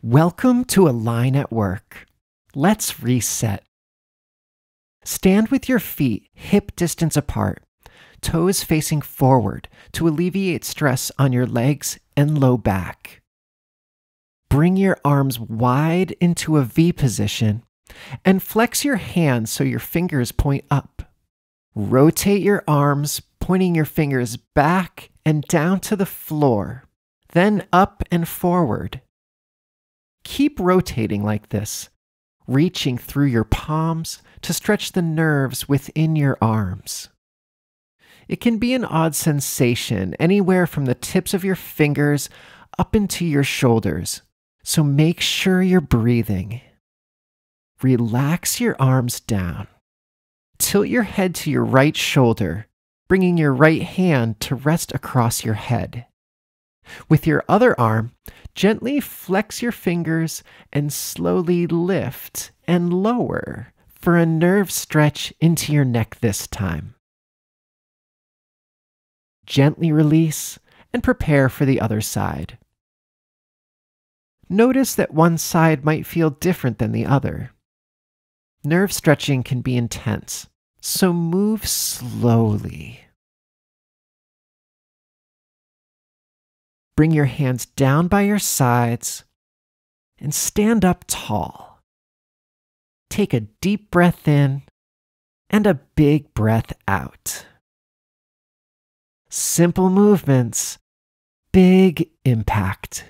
Welcome to a line at work. Let's reset. Stand with your feet hip distance apart, toes facing forward to alleviate stress on your legs and low back. Bring your arms wide into a V position and flex your hands so your fingers point up. Rotate your arms, pointing your fingers back and down to the floor, then up and forward Keep rotating like this, reaching through your palms to stretch the nerves within your arms. It can be an odd sensation anywhere from the tips of your fingers up into your shoulders, so make sure you're breathing. Relax your arms down. Tilt your head to your right shoulder, bringing your right hand to rest across your head. With your other arm, gently flex your fingers and slowly lift and lower for a nerve stretch into your neck this time. Gently release and prepare for the other side. Notice that one side might feel different than the other. Nerve stretching can be intense, so move slowly. Bring your hands down by your sides and stand up tall. Take a deep breath in and a big breath out. Simple movements, big impact.